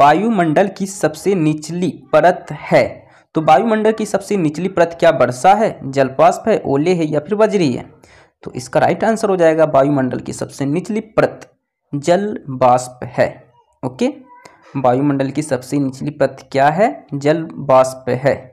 वायुमंडल की सबसे निचली परत है तो वायुमंडल की सबसे निचली परत क्या वर्षा है जलपाष्प है ओले है या फिर वज्री है तो इसका राइट आंसर हो जाएगा वायुमंडल की सबसे निचली परत जल बाष्प है ओके वायुमंडल की सबसे निचली परत क्या है जल बाष्प है